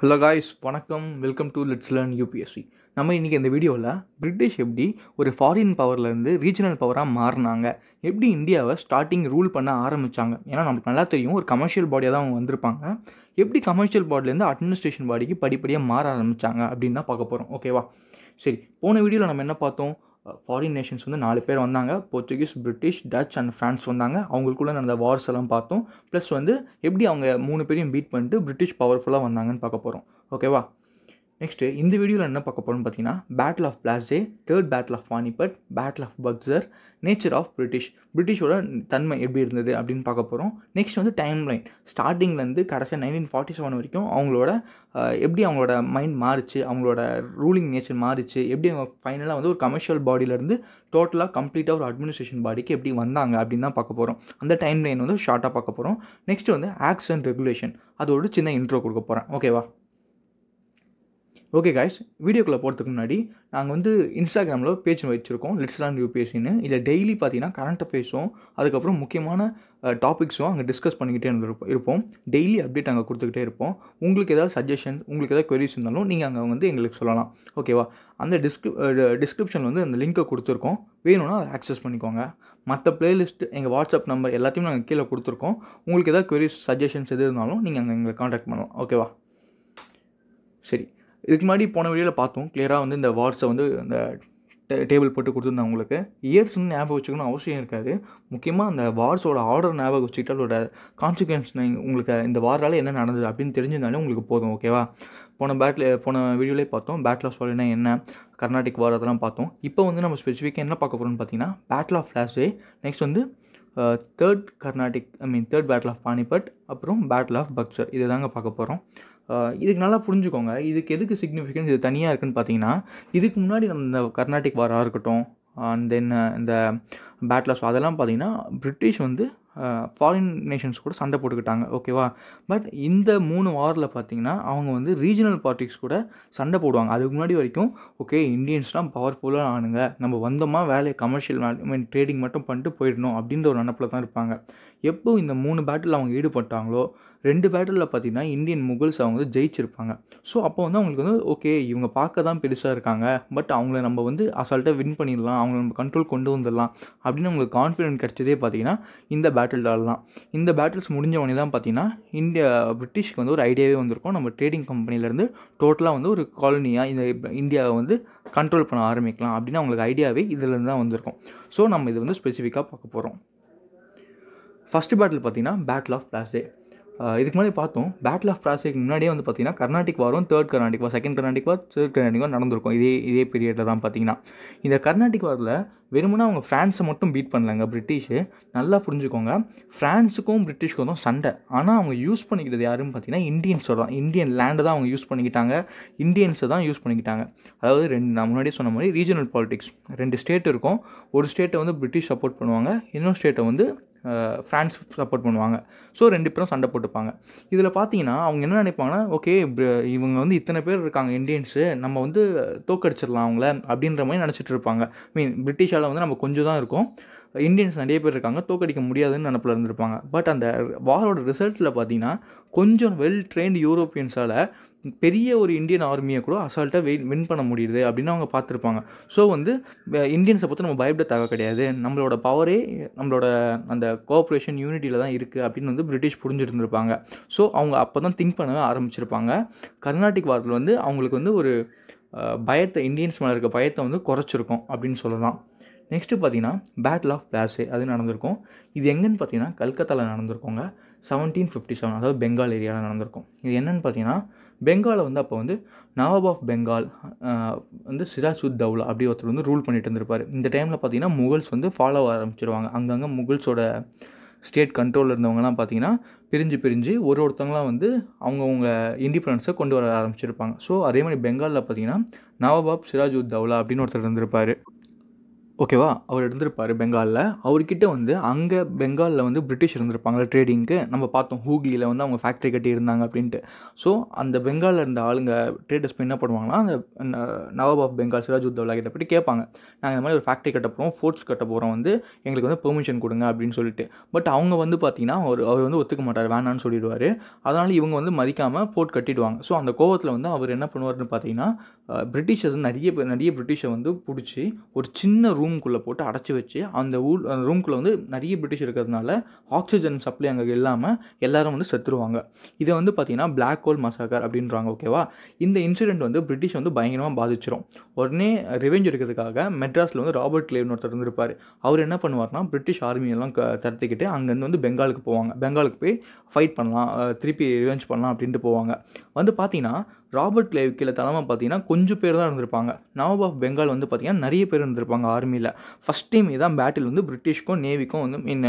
hello guys வணக்கம் welcome to let's learn UPSC நம்ம இன்றைக்கி இந்த வீடியோவில் பிரிட்டிஷ் எப்படி ஒரு ஃபாரின் பவர்லேருந்து ரீஜனல் பவராக மாறினாங்க எப்படி இந்தியாவை ஸ்டார்டிங் ரூல் பண்ண ஆரம்பித்தாங்க ஏன்னா நமக்கு நல்லா தெரியும் ஒரு கமர்ஷியல் பாடியாக தான் அவங்க வந்திருப்பாங்க எப்படி கமர்ஷியல் பாடிலேருந்து அட்மினிஸ்ட்ரேஷன் பாடிக்கு படிப்படியாக மாற ஆரம்பித்தாங்க அப்படின்னு தான் பார்க்க போகிறோம் ஓகேவா சரி போன வீடியோவில் நம்ம என்ன பார்த்தோம் ஃபாரின் நேஷன்ஸ் வந்து நாலு பேர் வந்தாங்க Portuguese British Dutch and France வந்தாங்க அவங்களுக்குள்ளே நடந்த வார்ஸ் எல்லாம் பார்த்தோம் ப்ளஸ் வந்து எப்படி அவங்க மூணு பேரையும் பீட் பண்ணிட்டு பிரிட்டிஷ் பவர்ஃபுல்லாக வந்தாங்கன்னு பார்க்க போகிறோம் ஓகேவா நெக்ஸ்ட்டு இந்த வீடியோவில் என்ன பார்க்க போகிறோம்னு பார்த்தீங்கன்னா battle of Plassey third battle of Panipat battle of Buxar nature of British பிரிட்டிஷோட தன்மை எப்படி இருந்தது அப்படின்னு பார்க்க போகிறோம் நெக்ஸ்ட் வந்து டைம் லைன் ஸ்டார்டிங்லேருந்து கடைசியாக நைன்டீன் ஃபார்ட்டி செவன் வரைக்கும் அவங்களோட எப்படி அவங்களோட மைண்ட் மாறிச்சு அவங்களோட ரூலிங் நேச்சர் மாறிச்சு எப்படி அவங்க ஃபைனலாக வந்து ஒரு கமர்ஷியல் பாடியிலேருந்து டோட்டலாக கம்ப்ளீட்டாக ஒரு அட்மினிஸ்ட்ரேஷன் பாடிக்கு எப்படி வந்தாங்க அப்படின்னு தான் பார்க்க போகிறோம் அந்த டைம் லைன் வந்து ஷார்ட்டாக பார்க்க போகிறோம் நெக்ஸ்ட் வந்து ஆக்ஸ் அண்ட் ரெகுலேஷன் அதோட சின்ன இன்ட்ரோ கொடுக்க போகிறேன் ஓகேவா ஓகே காய்ஸ் வீடியோக்குள்ளே போகிறதுக்கு முன்னாடி நாங்கள் வந்து இன்ஸ்டாகிராமில் பேஜ் வச்சுருக்கோம் லெட்ஸ் லான் வியூ இதில் டெய்லி பார்த்தீங்கன்னா கரண்ட் அஃபேர்ஸும் அதுக்கப்புறம் முக்கியமான டாபிக்ஸும் அங்கே டிஸ்கஸ் பண்ணிக்கிட்டே இருந்திருப்போம் இருப்போம் டெய்லி அப்டேட் அங்கே கொடுத்துக்கிட்டே இருப்போம் உங்களுக்கு ஏதாவது சஜஷன் உங்களுக்கு ஏதாவது கொரிஸ் இருந்தாலும் நீங்கள் அங்கே வந்து எங்களுக்கு சொல்லலாம் ஓகேவா அந்த டிஸ்கிரி வந்து அந்த லிங்க்கை கொடுத்துருக்கோம் வேணும்னா அதை ஆக்சஸ் பண்ணிக்கோங்க மற்ற பிளேலிஸ்ட் எங்கள் வாட்ஸ்அப் நம்பர் எல்லாத்தையும் நாங்கள் கீழே கொடுத்துருக்கோம் உங்களுக்கு ஏதாவது கொரிஸ் சஜஷன்ஸ் எது இருந்தாலும் நீங்கள் அங்கே எங்களை காண்டாக்ட் பண்ணலாம் ஓகேவா சரி இதுக்கு முன்னாடி போன வீடியோவில் பார்த்தோம் கிளியராக வந்து இந்த வார்ட்ஸை வந்து அந்த டேபிள் போட்டு கொடுத்துருந்தேன் உங்களுக்கு இயர்ஸ் வந்து ஞாபகம் வச்சுக்கணும் அவசியம் இருக்காது முக்கியமாக அந்த வார்ஸோட ஆர்டர் ஞாபகம் வச்சுக்கிட்டு அதோட கான்சிக்வன்ஸ் உங்களுக்கு இந்த வாரால் என்ன நடந்தது அப்படின்னு தெரிஞ்சிருந்தாலே உங்களுக்கு போதும் ஓகேவா போன பேட்டில் போன வீடியோலே பார்த்தோம் பேட்டில் ஆஃப் சாலினா என்ன கர்நாடிக் வார் அதெல்லாம் பார்த்தோம் இப்போ வந்து நம்ம ஸ்பெசிஃபிக்காக என்ன பார்க்க போகிறோம்னு பார்த்தீங்கன்னா பேட்டில் ஆஃப் லாஸ்டே நெக்ஸ்ட் வந்து third Carnatic I mean third battle of Panipat அப்புறம் பேட்டில் ஆஃப் பக்சர் இதை தாங்க பார்க்க போகிறோம் இதுக்கு நல்லா புரிஞ்சுக்கோங்க இதுக்கு எதுக்கு சிக்னிஃபிகன்ஸ் இது தனியாக இருக்குதுன்னு பார்த்தீங்கன்னா இதுக்கு முன்னாடி நம்ம இந்த கர்நாடிக் வாராக இருக்கட்டும் அண்ட் தென் இந்த பேட்லாஸ் அதெல்லாம் பார்த்தீங்கன்னா பிரிட்டிஷ் வந்து ஃபாரின் நேஷன்ஸ் கூட சண்டை போட்டுக்கிட்டாங்க ஓகேவா பட் இந்த மூணு வாரில் பார்த்தீங்கன்னா அவங்க வந்து ரீஜனல் பார்ட்டிக்ஸ் கூட சண்டை போடுவாங்க அதுக்கு முன்னாடி வரைக்கும் ஓகே இந்தியன்ஸ்லாம் பவர்ஃபுல்லாக ஆனுங்க நம்ம வந்தோமா வேலையை கமர்ஷியல் ஐ மீன் ட்ரேடிங் மட்டும் பண்ணிட்டு போயிடணும் அப்படின்ற ஒரு நினப்பில் தான் இருப்பாங்க எப்போ இந்த மூணு பேட்டில் அவங்க ஈடுபட்டாங்களோ ரெண்டு பேட்டலில் பார்த்தீங்கன்னா இந்தியன் முகல்ஸ் அவங்க வந்து ஜெயிச்சிருப்பாங்க ஸோ அப்போ வந்து அவங்களுக்கு வந்து ஓகே இவங்க பார்க்க தான் பெருசாக இருக்காங்க பட் அவங்கள நம்ம வந்து அசால்ட்டாக வின் பண்ணிடலாம் அவங்கள நம்ம கண்ட்ரோல் கொண்டு வந்துடலாம் அப்படின்னு அவங்களுக்கு கான்ஃபிடென்ட் கிடச்சதே பார்த்திங்கன்னா இந்த பேட்டில் தான் இந்த பேட்டில்ஸ் முடிஞ்ச உடனே தான் பார்த்திங்கன்னா இந்தியா பிரிட்டிஷ்க்கு வந்து ஒரு ஐடியாவே வந்திருக்கும் நம்ம ட்ரேடிங் கம்பெனிலேருந்து டோட்டலாக வந்து ஒரு காலனியாக இந்த இந்தியாவை வந்து கண்ட்ரோல் பண்ண ஆரம்பிக்கலாம் அப்படின்னு அவங்களுக்கு ஐடியாவே இதுலேருந்து தான் வந்திருக்கும் ஸோ நம்ம இது வந்து ஸ்பெசிஃபிக்காக பார்க்க போகிறோம் ஃபஸ்ட்டு பேட்டில் பார்த்தீங்கன்னா பேட்டில் ஆஃப் பிளாஸ்டே இதுக்கு முன்னாடி பார்த்தோம் பேட்டில் ஆஃப் பிளாஸ்டிக் முன்னாடியே வந்து பார்த்தீங்கன்னா கர்நாடிக் வாரம் third Carnatic war second Carnatic war third Carnatic war நடந்திருக்கும் இதே இதே பீரியடில் தான் பார்த்தீங்கன்னா இந்த கர்நாடிக் வாரில் வெறுமனா அவங்க ஃப்ரான்ஸை மட்டும் பீட் பண்ணலாங்க பிரிட்டிஷு நல்லா புரிஞ்சுக்கோங்க ஃப்ரான்ஸுக்கும் பிரிட்டிஷ்க்கும் தான் சண்டை ஆனால் அவங்க யூஸ் பண்ணிக்கிட்டது யாருன்னு பார்த்தீங்கன்னா இந்தியன்ஸோட இந்தியன் லேண்டை தான் அவங்க யூஸ் பண்ணிக்கிட்டாங்க இந்தியன்ஸை தான் யூஸ் பண்ணிக்கிட்டாங்க அதாவது ரெண்டு நான் முன்னாடியே சொன்ன மாதிரி ரீஜனல் பாலிடிக்ஸ் ரெண்டு ஸ்டேட் இருக்கும் ஒரு ஸ்டேட்டை வந்து பிரிட்டிஷ் சப்போர்ட் பண்ணுவாங்க இன்னொரு ஸ்டேட்டை வந்து ஃப்ரான்ஸ் சப்போர்ட் பண்ணுவாங்க ஸோ ரெண்டு பேரும் சண்டை போட்டுப்பாங்க இதில் பார்த்தீங்கன்னா அவங்க என்ன நினைப்பாங்கன்னா ஓகே இவங்க வந்து இத்தனை பேர் இருக்காங்க இந்தியன்ஸு நம்ம வந்து தோக்கடிச்சிடலாம் அவங்கள அப்படின்ற மாதிரி நினச்சிட்டு இருப்பாங்க மீன் பிரிட்டிஷால் வந்து நம்ம கொஞ்சம் தான் இருக்கும் இந்தியன்ஸ் நிறைய பேர் இருக்காங்க தோக்கடிக்க முடியாதுன்னு நினப்பில் இருந்திருப்பாங்க பட் அந்த வாரோட ரிசல்ட்டில் பார்த்தீங்கன்னா கொஞ்சம் வெல் ட்ரெயின்டு யூரோப்பியன்ஸால் பெரிய ஒரு இந்தியன் ஆர்மியை கூட அசால்ட்டாக வெயின் வின் பண்ண முடியுது அப்படின்னு அவங்க பார்த்துருப்பாங்க ஸோ வந்து இந்தியன்ஸை பார்த்து நம்ம பயப்பட தேவை கிடையாது நம்மளோட பவரே நம்மளோட அந்த கோஆப்ரேஷன் யூனிட்டியில் தான் இருக்குது அப்படின்னு வந்து பிரிட்டிஷ் புரிஞ்சுருந்துருப்பாங்க ஸோ அவங்க அப்போ தான் திங்க் பண்ண ஆரம்பிச்சிருப்பாங்க கர்நாடிக் வாரத்தில் வந்து அவங்களுக்கு வந்து ஒரு பயத்தை இந்தியன்ஸ் மேலே இருக்க பயத்தை வந்து குறைச்சிருக்கும் அப்படின்னு சொல்லலாம் நெக்ஸ்ட்டு பார்த்தீங்கன்னா பேட்டில் ஆஃப் பிளாஸே அது நடந்திருக்கும் இது எங்கேன்னு பார்த்தீங்கன்னா கல்கத்தாவில் நடந்திருக்கோங்க செவன்டீன் ஃபிஃப்டி செவன் அதாவது பெங்கால் ஏரியாவில் நடந்திருக்கும் இது என்னென்னு பார்த்தீங்கன்னா பெங்காலை வந்து அப்போ வந்து நவாப் ஆஃப் பெங்கால் வந்து சிராஜுத் தௌலா அப்படி ஒருத்தர் வந்து ரூல் பண்ணிட்டு இருந்திருப்பார் இந்த டைமில் பார்த்தீங்கன்னா முகல்ஸ் வந்து ஃபாலோ ஆரம்பிச்சிருவாங்க அங்கங்கே முகல்ஸோட ஸ்டேட் கண்ட்ரோலில் இருந்தவங்கலாம் பார்த்தீங்கன்னா பிரிஞ்சு பிரிஞ்சு ஒரு ஒருத்தவங்களாம் வந்து அவங்கவுங்க இண்டிபெண்டன்ஸை கொண்டு வர ஆரம்பிச்சிருப்பாங்க ஸோ அதே மாதிரி பெங்காலில் பார்த்தீங்கன்னா நவாபாப் சிராஜ் உத் தௌலா அப்படின்னு ஒருத்தர் இருந்திருப்பார் ஓகேவா அவர் இருந்திருப்பார் பெங்காலில் அவர்கிட்ட வந்து அங்கே பெங்காலில் வந்து பிரிட்டிஷ் இருந்திருப்பாங்க ட்ரேடிங்க்கு நம்ம பார்த்தோம் ஹூக்லியில் வந்து அவங்க ஃபேக்ட்ரி கட்டி இருந்தாங்க அப்படின்ட்டு ஸோ அந்த பெங்காலில் இருந்த ஆளுங்க ட்ரேடர்ஸ் என்ன பண்ணுவாங்கன்னா அந்த நவாப் ஆஃப் பெங்கால் சிராஜ் உத்தவ்லா கிட்ட போய்ட்டு கேட்பாங்க நாங்கள் இந்த மாதிரி ஒரு ஃபேக்ட்ரி கட்ட போகிறோம் ஃபோர்ட்ஸ் கட்ட போகிறோம் வந்து எங்களுக்கு வந்து பெர்மிஷன் கொடுங்க அப்படின்னு சொல்லிட்டு பட் அவங்க வந்து பார்த்தீங்கன்னா அவர் அவர் வந்து ஒத்துக்க மாட்டார் வேணான்னு சொல்லிடுவார் அதனால் இவங்க வந்து மதிக்காமல் ஃபோர்ட் கட்டிடுவாங்க ஸோ அந்த கோவத்தில் வந்து அவர் என்ன பண்ணுவார்னு பார்த்தீங்கன்னா பிரிட்டிஷர் நிறைய நிறைய பிரிட்டிஷை வந்து பிடிச்சி ஒரு சின்ன ரூம்குள்ளே போட்டு அடைச்சி வச்சு அந்த ஊர் அந்த ரூம்குள்ளே வந்து நிறைய பிரிட்டிஷ் இருக்கிறதுனால ஆக்சிஜன் சப்ளை அங்கே இல்லாமல் எல்லோரும் வந்து செத்துருவாங்க இதை வந்து பார்த்திங்கன்னா பிளாக் ஹோல் மசாகர் அப்படின்றாங்க ஓகேவா இந்த இன்சிடெண்ட் வந்து பிரிட்டிஷ் வந்து பயங்கரமாக பாதிச்சிரும் உடனே ரிவெஞ்ச் எடுக்கிறதுக்காக மெட்ராஸில் வந்து ராபர்ட் கிளேவ்னு ஒருத்தர் இருந்திருப்பார் அவர் என்ன பண்ணுவார்னா பிரிட்டிஷ் ஆர்மியெல்லாம் க அங்கேருந்து வந்து பெங்காலுக்கு போவாங்க பெங்காலுக்கு போய் ஃபைட் பண்ணலாம் திருப்பி ரிவெஞ்ச் பண்ணலாம் அப்படின்ட்டு போவாங்க வந்து பார்த்திங்கன்னா ராபர்ட் கிளேவ் கீழே தலைமை பார்த்தீங்கன்னா கொஞ்சம் பேர் தான் இருந்திருப்பாங்க நவாப் ஆஃப் பெங்கால் வந்து பார்த்திங்கன்னா நிறைய பேர் இருந்திருப்பாங்க ஆர்மியில் ஃபஸ்ட் டைம் இதான் பேட்டில் வந்து பிரிட்டிஷ்க்கும் நேவிக்கும் வந்து மீன்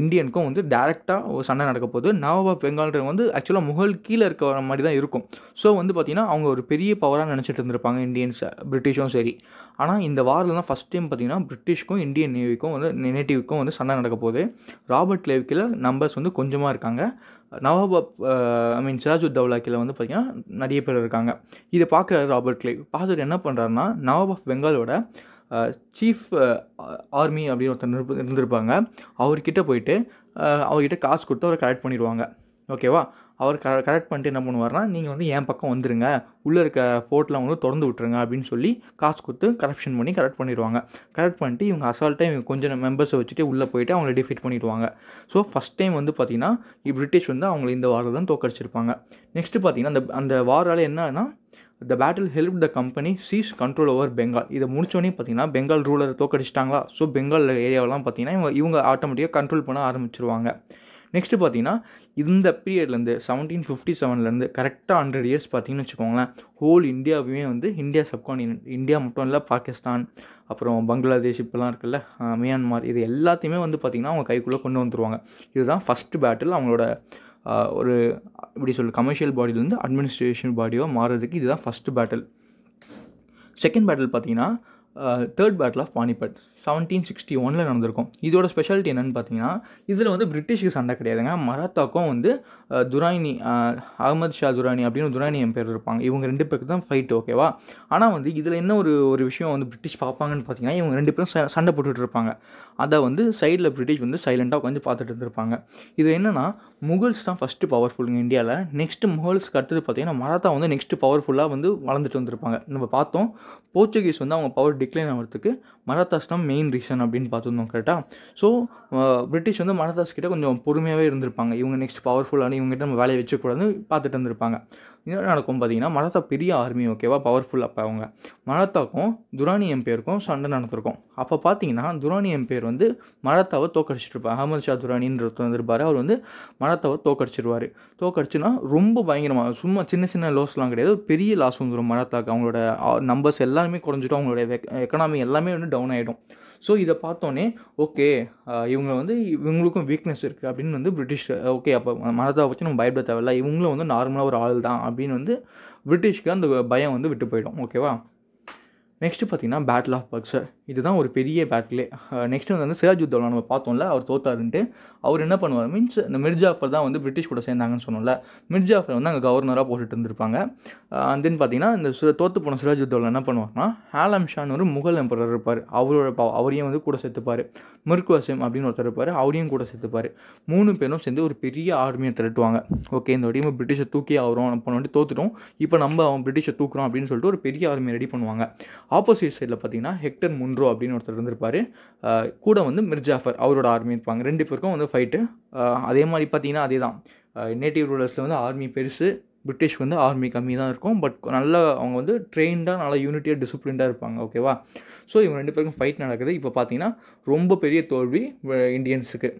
இந்தியனுக்கும் வந்து டேரெக்டாக சண்டை நடக்க போகுது நவாப் ஆஃப் பெங்கால்ன்ற வந்து ஆக்சுவலாக முகல் கீழே இருக்கிற மாதிரி தான் இருக்கும் ஸோ வந்து பார்த்திங்கன்னா அவங்க ஒரு பெரிய பவராக நினச்சிட்டு இருந்திருப்பாங்க இந்தியன்ஸை பிரிட்டிஷும் சரி ஆனால் இந்த வாரில் தான் ஃபஸ்ட் டைம் பார்த்திங்கன்னா பிரிட்டிஷ்க்கும் இந்தியன் நேவிக்கும் வந்து நேட்டிவ்க்கும் வந்து சண்டை நடக்க போகுது ராபர்ட் கிளேவ் கீழே நம்பர்ஸ் வந்து கொஞ்சமாக இருக்காங்க நவாப் ஐ மீன் சிராஜுத் தௌலாக்கில் வந்து பார்த்தீங்கன்னா நிறைய பேர் இருக்காங்க இதை பார்க்குறாரு ராபர்ட் கிளே பார்த்துட்டு என்ன பண்ணுறாருன்னா நவாப் ஆஃப் பெங்காலோட சீஃப் ஆர்மி அப்படின்னு ஒருத்தர் இருந்திருப்பாங்க அவர்கிட்ட போயிட்டு அவர்கிட்ட காசு கொடுத்து அவரை கலெக்ட் பண்ணிடுவாங்க ஓகேவா அவர் க கரெக்ட் பண்ணிட்டு என்ன பண்ணுவார்னா நீங்கள் வந்து என் பக்கம் வந்துடுங்க உள்ளே இருக்க ஃபோர்ட்டில் வந்து திறந்து விட்டுருங்க அப்படின்னு சொல்லி காசு கொடுத்து கரப்ஷன் பண்ணி கரெக்ட் பண்ணிடுவாங்க கரெக்ட் பண்ணிட்டு இவங்க அசால்ட்டாக இவங்க கொஞ்சம் மெம்பர்ஸை வச்சுட்டு உள்ளே போயிட்டு அவங்கள டிஃபீட் பண்ணிடுவாங்க ஸோ ஃபஸ்ட் டைம் வந்து பார்த்திங்கன்னா பிரிட்டிஷ் வந்து அவங்களை இந்த வாரில் தான் தோக்கடிச்சிருப்பாங்க நெக்ஸ்ட்டு பார்த்திங்கன்னா அந்த அந்த வாரால் என்னன்னா the battle help the company seize control over Bengal இதை முடிச்சோடனே பார்த்தீங்கன்னா பெங்கால் ரூலரை தோக்கடிச்சிட்டாங்களா ஸோ பெங்கால் ஏரியாவெலாம் பார்த்தீங்கன்னா இவங்க இவங்க ஆட்டோமேட்டிக்காக கண்ட்ரோல் பண்ண ஆரம்பிச்சிருவாங்க நெக்ஸ்ட்டு பார்த்தீங்கன்னா இந்த பீரியட்லேருந்து செவன்டீன் ஃபிஃப்டி செவன்லேருந்து கரெக்டாக ஹண்ட்ரட் இயர்ஸ் பார்த்தீங்கன்னு வச்சுக்கோங்களேன் ஹோல் இந்தியாவையுமே வந்து இந்தியா சப்கான்டினென்ட் இந்தியா மட்டும் இல்லை பாகிஸ்தான் அப்புறம் பங்களாதேஷ் இப்போலாம் இருக்குல்ல மியான்மார் இது எல்லாத்தையுமே வந்து பார்த்திங்கன்னா அவங்க கைக்குள்ளே கொண்டு வந்துருவாங்க இதுதான் ஃபஸ்ட்டு பேட்டில் அவங்களோட ஒரு இப்படி சொல்லு கமர்ஷியல் பாடியிலேருந்து அட்மினிஸ்ட்ரேஷன் பாடியோ மாறுறதுக்கு இதுதான் ஃபஸ்ட்டு பேட்டில் செகண்ட் பேட்டில் பார்த்தீங்கன்னா third battle of Panipat seventeen sixty ஒனில் நடந்திருக்கும் இதோட ஸ்பெஷாலிட்டி என்னென்னு பார்த்தீங்கன்னா இதில் வந்து பிரிட்டிஷுக்கு சண்டை கிடையாதுங்க மராத்தாக்கும் வந்து துராணி அகமது ஷா துரானி அப்படின்னு துரானி என் பேர் இருப்பாங்க இவங்க ரெண்டு பேருக்கு தான் ஃபைட் ஓகேவா ஆனால் வந்து இதில் என்ன ஒரு ஒரு விஷயம் வந்து பிரிட்டிஷ் பார்ப்பாங்கன்னு பார்த்தீங்கன்னா இவங்க ரெண்டு பேரும் சண்டை போட்டுட்டு இருப்பாங்க அதை வந்து சைடில் பிரிட்டிஷ் வந்து சைலண்ட்டாக உட்காந்து பார்த்துட்டு இருந்திருப்பாங்க இது என்னென்னா முகல்ஸ் தான் ஃபஸ்ட்டு பவர்ஃபுல்லுங்க இந்தியாவில் நெக்ஸ்ட்டு முகல்ஸ்க்கு அடுத்தது பார்த்திங்கன்னா மராத்தா வந்து நெக்ஸ்ட்டு பவர்ஃபுல்லாக வந்து வளர்ந்துட்டு வந்திருப்பாங்க நம்ம பார்த்தோம் போர்ச்சுகீஸ் வந்து அவங்க பவர் டிக்ளைன் ஆகிறதுக்கு மராத்தாஸ் தான் மெயின் ரீசன் அப்படின்னு பார்த்துருந்தோம் கரெக்டாக ஸோ பிரிட்டிஷ் வந்து மராத்தாஸ் கிட்டே கொஞ்சம் பொறுமையாகவே இருந்திருப்பாங்க இவங்க நெக்ஸ்ட் பவர்ஃபுல்லான இவங்ககிட்ட நம்ம வேலையை வச்சுக்கூடாதுன்னு பார்த்துட்டு இருந்திருப்பாங்க என்ன நடக்கும் பார்த்தீங்கன்னா மலத்தா பெரிய ஆர்மி ஓகேவா பவர்ஃபுல் அப்போ அவங்க மலத்தாக்கும் துரானி எம்பேருக்கும் சண்டை நடந்திருக்கும் அப்போ பார்த்தீங்கன்னா துரானி எம்பேர் வந்து மலத்தாவை தோக்கடிச்சிருப்பார் அகமது ஷா துரானின்றது வந்திருப்பார் அவர் வந்து மலத்தாவை தோக்கடிச்சிருவார் தோக்கடிச்சுன்னா ரொம்ப பயங்கரமாக சும்மா சின்ன சின்ன லாஸ்லாம் கிடையாது பெரிய லாஸ் வந்துடும் மலத்தாக்கு அவங்களோட நம்பர்ஸ் எல்லாருமே குறைஞ்சிடும் அவங்களோட எக்கனாமி எல்லாமே வந்து டவுன் ஆகிடும் ஸோ இதை பார்த்தோன்னே ஓகே இவங்க வந்து இவங்களுக்கும் வீக்னஸ் இருக்குது அப்படின்னு வந்து பிரிட்டிஷ் ஓகே அப்போ மனதாக வச்சு நம்ம பயப்பட தேவையில்ல இவங்களும் வந்து நார்மலாக ஒரு ஆள் தான் அப்படின்னு வந்து பிரிட்டிஷ்க்கு அந்த பயம் வந்து விட்டு போயிடும் ஓகேவா நெக்ஸ்ட்டு பார்த்தீங்கன்னா பேட்டில் ஆஃப் பக்ஸர் இதுதான் ஒரு பெரிய பேட்டிலே நெக்ஸ்ட் வந்து சிராஜ் சிராஜுத்தோலா நம்ம பார்த்தோம்ல அவர் தோத்தாருன்ட்டு அவர் என்ன பண்ணுவார் மீன்ஸ் இந்த மிர்ஜாஃபர் தான் வந்து பிரிட்டிஷ் கூட சேர்ந்தாங்கன்னு சொன்னோம்ல மிர்ஜாஃபர் வந்து அங்கே கவர்னராக போட்டுட்டு இருந்திருப்பாங்க அண்ட் தென் பார்த்தீங்கன்னா இந்த தோத்து போன சிராஜுத்தோலா என்ன பண்ணுவார்னா ஹேலம் ஷான் ஒரு முகல் எம்பரர் இருப்பார் அவரோட பா அவரையும் வந்து கூட சேர்த்துப்பார் வசிம் அப்படின்னு ஒருத்தர் இருப்பார் அவரையும் கூட சேர்த்துப்பார் மூணு பேரும் சேர்ந்து ஒரு பெரிய ஆர்மியை திரட்டுவாங்க ஓகே இந்த வடிவம் பிரிட்டிஷை தூக்கி ஆகிறோம் போன வாட்டி தோத்துட்டோம் இப்போ நம்ம அவன் பிரிட்டிஷை தூக்குறோம் அப்படின்னு சொல்லிட்டு ஒரு பெரிய ஆர்மியை ரெடி பண்ணுவாங்க ஆப்போசிட் சைடில் பார்த்தீங்கன்னா ஹெக்டர் முன்ரோ அப்படின்னு ஒருத்தர் இருந்திருப்பார் கூட வந்து மிர்ஜாஃபர் அவரோட ஆர்மி இருப்பாங்க ரெண்டு பேருக்கும் வந்து ஃபைட்டு அதே மாதிரி பார்த்தீங்கன்னா அதே தான் நேட்டிவ் ரூலர்ஸில் வந்து ஆர்மி பெருசு பிரிட்டிஷ் வந்து ஆர்மி கம்மி தான் இருக்கும் பட் நல்லா அவங்க வந்து ட்ரெயின்டாக நல்லா யூனிட்டியாக டிசிப்ளின்டாக இருப்பாங்க ஓகேவா ஸோ இவங்க ரெண்டு பேருக்கும் ஃபைட் நடக்குது இப்போ பார்த்தீங்கன்னா ரொம்ப பெரிய தோல்வி இந்தியன்ஸுக்கு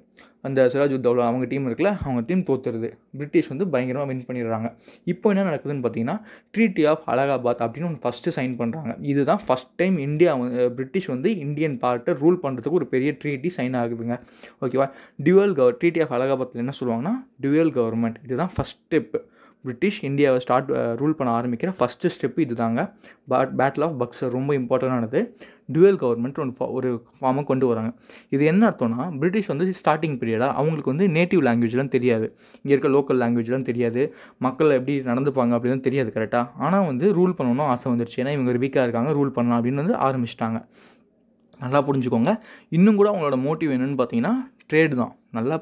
அந்த சிராஜ் உத்தவ்லா அவங்க டீம் இருக்குல்ல அவங்க டீம் தோத்துருது பிரிட்டிஷ் வந்து பயங்கரமாக வின் பண்ணிடுறாங்க இப்போ என்ன நடக்குதுன்னு பார்த்தீங்கன்னா ட்ரீட்டி ஆஃப் அலகாபாத் அப்படின்னு ஒன்று ஃபஸ்ட்டு சைன் பண்ணுறாங்க இதுதான் ஃபஸ்ட் டைம் இந்தியா பிரிட்டிஷ் வந்து இந்தியன் பார்ட்டை ரூல் பண்ணுறதுக்கு ஒரு பெரிய ட்ரீட்டி சைன் ஆகுதுங்க ஓகேவா டியூவல் கவர் ட்ரீட்டி ஆஃப் அலகாபாத்தில் என்ன சொல்லுவாங்கன்னா டியூவல் கவர்மெண்ட் இதுதான் ஃபஸ்ட் ஸ்டெப் பிரிட்டிஷ் இந்தியாவை ஸ்டார்ட் ரூல் பண்ண ஆரம்பிக்கிற ஃபஸ்ட்டு ஸ்டெப் இது தாங்க பட் பேட்டில் ஆஃப் பக்ஸர் ரொம்ப இம்பார்ட்டண்டானது டுவெல் கவர்மெண்ட் ஒன்று ஒரு ஃபார்மை கொண்டு வராங்க இது என்ன அர்த்தம்னா பிரிட்டிஷ் வந்து ஸ்டார்டிங் பீரியடாக அவங்களுக்கு வந்து நேட்டிவ் லாங்குவேஜ்லாம் தெரியாது இங்கே இருக்க லோக்கல் லாங்குவேஜ்லாம் தெரியாது மக்கள் எப்படி நடந்துப்பாங்க அப்படின்னு தெரியாது கரெக்டாக ஆனால் வந்து ரூல் பண்ணணும்னு ஆசை வந்துருச்சு ஏன்னா இவங்க ஒரு வீக்காக இருக்காங்க ரூல் பண்ணலாம் அப்படின்னு வந்து ஆரம்பிச்சிட்டாங்க நல்லா புரிஞ்சுக்கோங்க இன்னும் கூட அவங்களோட மோட்டிவ் என்னென்னு பார்த்தீங்கன்னா ட்ரேடு தான் நல்லா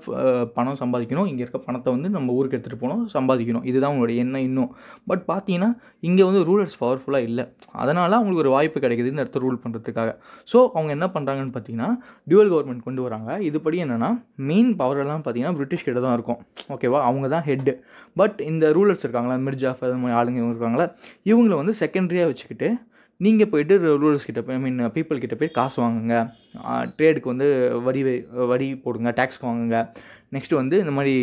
பணம் சம்பாதிக்கணும் இங்கே இருக்க பணத்தை வந்து நம்ம ஊருக்கு எடுத்துகிட்டு போகணும் சம்பாதிக்கணும் இதுதான் உங்களுடைய எண்ணம் இன்னும் பட் பார்த்தீங்கன்னா இங்கே வந்து ரூலர்ஸ் பவர்ஃபுல்லாக இல்லை அதனால் அவங்களுக்கு ஒரு வாய்ப்பு கிடைக்கிது இந்த இடத்த ரூல் பண்ணுறதுக்காக ஸோ அவங்க என்ன பண்ணுறாங்கன்னு பார்த்தீங்கன்னா டியூவல் கவர்மெண்ட் கொண்டு வராங்க இதுபடி என்னென்னா மெயின் பவரெல்லாம் பார்த்தீங்கன்னா பிரிட்டிஷ் கிட்ட தான் இருக்கும் ஓகேவா அவங்க தான் ஹெட்டு பட் இந்த ரூலர்ஸ் இருக்காங்களா மிர்ஜாஃபர் அது மாதிரி ஆளுங்க இருக்காங்களா இவங்களை வந்து செகண்டரியாக வச்சுக்கிட்டு நீங்கள் போய்ட்டு ரூரல்ஸ் கிட்ட போய் ஐ மீன் பீப்புள் கிட்ட போய் காசு வாங்குங்க ட்ரேடுக்கு வந்து வரி வரி போடுங்க டேக்ஸ்க்கு வாங்குங்க நெக்ஸ்ட்டு வந்து இந்த மாதிரி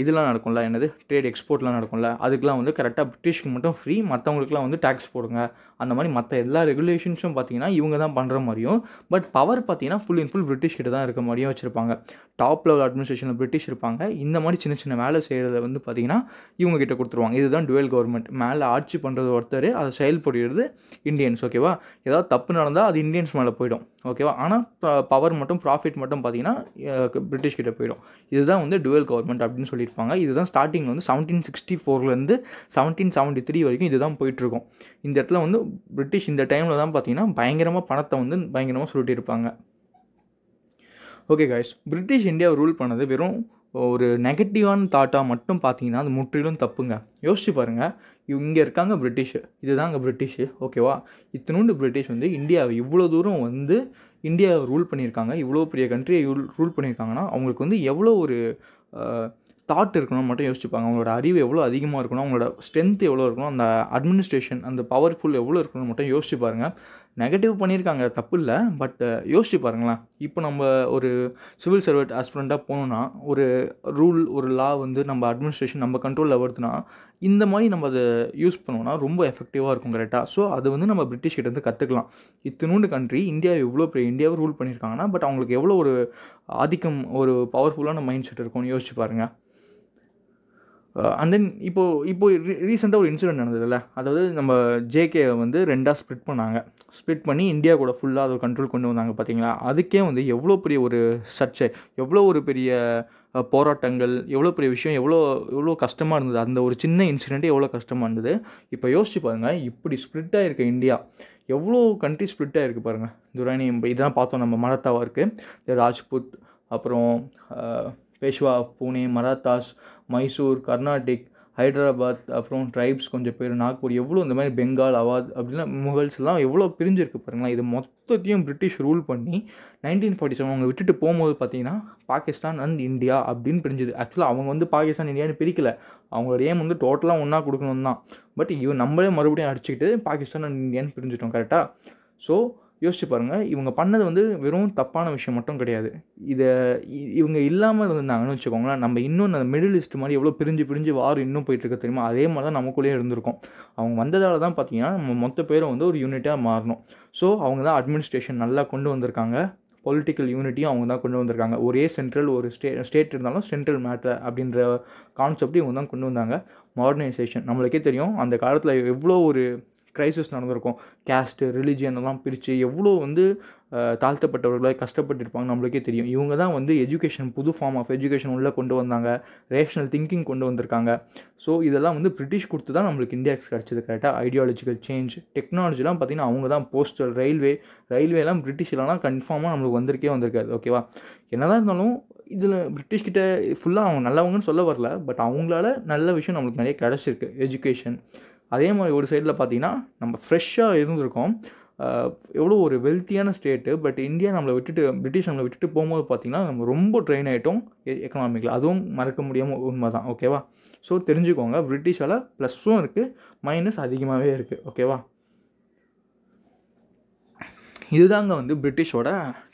இதெல்லாம் நடக்கும்ல என்னது ட்ரேட் எக்ஸ்போர்ட்லாம் நடக்கும்ல அதுக்கெலாம் வந்து கரெக்டாக பிரிட்டிஷ்க்கு மட்டும் ஃப்ரீ மற்றவங்களுக்குலாம் வந்து டேக்ஸ் போடுங்க அந்த மாதிரி மற்ற எல்லா ரெகுலேஷன்ஸும் பார்த்தீங்கன்னா இவங்க தான் பண்ணுற மாதிரியும் பட் பவர் பார்த்தீங்கன்னா ஃபுல் அண்ட் ஃபுல் பிரிட்டிஷ் கிட்ட தான் இருக்க மாதிரியும் வச்சுருப்பாங்க டாப் லெவல் அட்மினிஸ்ட்ரேஷனில் பிரிட்டிஷ் இருப்பாங்க இந்த மாதிரி சின்ன சின்ன வேலை செய்கிறத வந்து பார்த்தீங்கன்னா இவங்க கிட்ட கொடுத்துருவாங்க இதுதான் டுவெல் கவர்மெண்ட் மேலே ஆட்சி பண்ணுறது ஒருத்தர் அதை செயல்படுகிறது இந்தியன்ஸ் ஓகேவா ஏதாவது தப்பு நடந்தால் அது இந்தியன்ஸ் மேலே போயிடும் ஓகேவா ஆனால் பவர் மட்டும் ப்ராஃபிட் மட்டும் பார்த்தீங்கன்னா பிரிட்டிஷ் கிட்ட போயிடும் இதுதான் வந்து டுவெல் கவர்மெண்ட் அப்படின்னு சொல்லியிருப்பாங்க இதுதான் ஸ்டார்டிங் வந்து செவன்டீன் சிக்ஸ்டி ஃபோர்லேருந்து செவன்டீன் செவன்ட்டி த்ரீ வரைக்கும் இதுதான் போயிட்டுருக்கும் இந்த இடத்துல வந்து பிரிட்டிஷ் இந்த டைமில் தான் பார்த்தீங்கன்னா பயங்கரமாக பணத்தை வந்து பயங்கரமாக சுருட்டியிருப்பாங்க okay guys British India rule பண்ணது வெறும் ஒரு நெகட்டிவான தாட்டாக மட்டும் பார்த்தீங்கன்னா அது முற்றிலும் தப்புங்க யோசிச்சு பாருங்கள் இங்கே இருக்காங்க பிரிட்டிஷு இதுதாங்க பிரிட்டிஷு ஓகேவா இத்தினோண்டு பிரிட்டிஷ் வந்து இந்தியாவை இவ்வளோ தூரம் வந்து இந்தியாவை ரூல் பண்ணியிருக்காங்க இவ்வளோ பெரிய கண்ட்ரியை ரூல் பண்ணியிருக்காங்கன்னா அவங்களுக்கு வந்து எவ்வளோ ஒரு தாட் இருக்கணும் மட்டும் யோசிச்சுப்பாங்க அவங்களோட அறிவு எவ்வளோ அதிகமாக இருக்கணும் அவங்களோட ஸ்ட்ரென்த் எவ்வளோ இருக்கணும் அந்த அட்மினிஸ்ட்ரேஷன் அந்த பவர்ஃபுல் எவ்வளோ இருக்கணும் மட்டும் யோசிச்சு பாருங்கள் நெகட்டிவ் பண்ணியிருக்காங்க தப்பு இல்லை பட் யோசிச்சு பாருங்களேன் இப்போ நம்ம ஒரு சிவில் சர்வெட் ஹஸ்பண்டாக போகணுன்னா ஒரு ரூல் ஒரு லா வந்து நம்ம அட்மினிஸ்ட்ரேஷன் நம்ம கண்ட்ரோலில் வருதுன்னா இந்த மாதிரி நம்ம அதை யூஸ் பண்ணோன்னா ரொம்ப எஃபெக்டிவாக இருக்கும் கரெக்டாக ஸோ அது வந்து நம்ம பிரிட்டிஷ் இருந்து கற்றுக்கலாம் இத்தினூண்டு கண்ட்ரி இந்தியா எவ்வளோ பெரிய இந்தியாவை ரூல் பண்ணியிருக்காங்கன்னா பட் அவங்களுக்கு எவ்வளோ ஒரு ஆதிக்கம் ஒரு பவர்ஃபுல்லான மைண்ட் செட் இருக்கும்னு யோசிச்சு பாருங்கள் அண்ட் தென் இப்போது இப்போது ரீ ரீசெண்டாக ஒரு இன்சிடென்ட் நடந்ததில்ல அதாவது நம்ம ஜேகே வந்து ரெண்டாக ஸ்ப்ளிட் பண்ணாங்க ஸ்ப்ளிட் பண்ணி இந்தியா கூட ஃபுல்லாக அதை கண்ட்ரோல் கொண்டு வந்தாங்க பார்த்தீங்களா அதுக்கே வந்து எவ்வளோ பெரிய ஒரு சர்ச்சை எவ்வளோ ஒரு பெரிய போராட்டங்கள் எவ்வளோ பெரிய விஷயம் எவ்வளோ எவ்வளோ கஷ்டமாக இருந்தது அந்த ஒரு சின்ன இன்சிடென்ட்டே எவ்வளோ கஷ்டமாக இருந்தது இப்போ யோசிச்சு பாருங்கள் இப்படி ஸ்ப்ளிட்டாக இருக்க இந்தியா எவ்வளோ கண்ட்ரி ஸ்ப்ளிட்டாக இருக்குது பாருங்கள் துரானி இதெல்லாம் பார்த்தோம் நம்ம மரத்தாவாக இருக்குது ராஜ்புத் அப்புறம் பேஷ்வா புனே மராத்தாஸ் மைசூர் கர்நாடிக் ஹைதராபாத் அப்புறம் ட்ரைப்ஸ் கொஞ்சம் பேர் நாக்பூர் எவ்வளோ இந்த மாதிரி பெங்கால் அவாத் அப்படிலாம் முகல்ஸ்லாம் எவ்வளோ பிரிஞ்சிருக்கு பாருங்களா இது மொத்தத்தையும் பிரிட்டிஷ் ரூல் பண்ணி நைன்டீன் ஃபார்ட்டி செவன் அவங்க விட்டுட்டு போகும்போது பார்த்தீங்கன்னா பாகிஸ்தான் அண்ட் இந்தியா அப்படின்னு பிரிஞ்சுது ஆக்சுவலாக அவங்க வந்து பாகிஸ்தான் இந்தியான்னு பிரிக்கலை அவங்களோட ஏம் வந்து டோட்டலாக ஒன்றா கொடுக்கணும் தான் பட் இவன் நம்மளே மறுபடியும் அடிச்சுக்கிட்டு பாகிஸ்தான் அண்ட் இந்தியான்னு பிரிஞ்சிட்டோம் கரெக்டாக ஸோ யோசிச்சு பாருங்கள் இவங்க பண்ணது வந்து வெறும் தப்பான விஷயம் மட்டும் கிடையாது இதை இவங்க இல்லாமல் இருந்தாங்கன்னு வச்சுக்கோங்களேன் நம்ம இன்னும் அந்த மிடில் ஈஸ்ட் மாதிரி எவ்வளோ பிரிஞ்சு பிரிஞ்சு வாரம் இன்னும் போயிட்டுருக்க தெரியுமா அதே மாதிரி தான் நமக்குள்ளேயே இருந்திருக்கும் அவங்க வந்ததால் தான் பார்த்தீங்கன்னா நம்ம மொத்த பேரும் வந்து ஒரு யூனிட்டாக மாறணும் ஸோ அவங்க தான் அட்மினிஸ்ட்ரேஷன் நல்லா கொண்டு வந்திருக்காங்க பொலிட்டிக்கல் யூனிட்டியும் அவங்க தான் கொண்டு வந்திருக்காங்க ஒரே சென்ட்ரல் ஒரு ஸ்டே ஸ்டேட் இருந்தாலும் சென்ட்ரல் மேட்டர் அப்படின்ற கான்செப்டையும் இவங்க தான் கொண்டு வந்தாங்க மாடர்னைசேஷன் நம்மளுக்கே தெரியும் அந்த காலத்தில் எவ்வளோ ஒரு கிரைசிஸ் நடந்திருக்கும் கேஸ்ட்டு ரிலிஜியன் எல்லாம் பிரித்து எவ்வளோ வந்து தாழ்த்தப்பட்டவர்களாக கஷ்டப்பட்டுருப்பாங்க நம்மளுக்கே தெரியும் இவங்க தான் வந்து எஜுகேஷன் புது ஃபார்ம் ஆஃப் எஜுகேஷன் உள்ளே கொண்டு வந்தாங்க ரேஷனல் திங்கிங் கொண்டு வந்திருக்காங்க ஸோ இதெல்லாம் வந்து பிரிட்டிஷ் கொடுத்து தான் நம்மளுக்கு இந்தியாவுக்கு கிடச்சிது கரெக்டாக ஐடியாலஜிக்கல் சேஞ்ச் டெக்னாலஜிலாம் பார்த்திங்கன்னா அவங்க தான் போஸ்டல் ரயில்வே ரயில்வேலாம் பிரிட்டிஷ்லாம் கன்ஃபார்மாக நம்மளுக்கு வந்திருக்கே வந்திருக்காது ஓகேவா என்னதான் இருந்தாலும் இதில் பிரிட்டிஷ்கிட்ட ஃபுல்லாக அவங்க நல்லவங்கன்னு சொல்ல வரல பட் அவங்களால நல்ல விஷயம் நம்மளுக்கு நிறைய கிடச்சிருக்கு எஜுகேஷன் அதே மாதிரி ஒரு சைடில் பார்த்தீங்கன்னா நம்ம ஃப்ரெஷ்ஷாக இருந்திருக்கோம் எவ்வளோ ஒரு வெல்த்தியான ஸ்டேட்டு பட் இந்தியா நம்மளை விட்டுட்டு பிரிட்டிஷ் நம்மளை விட்டுட்டு போகும்போது பார்த்திங்கன்னா நம்ம ரொம்ப ட்ரெயின் ஆகிட்டோம் எக்கனாமிக்கில் அதுவும் மறக்க முடியாமல் உண்மை தான் ஓகேவா ஸோ தெரிஞ்சுக்கோங்க பிரிட்டிஷால் ப்ளஸ்ஸும் இருக்குது மைனஸ் அதிகமாகவே இருக்குது ஓகேவா இதுதாங்க வந்து பிரிட்டிஷோட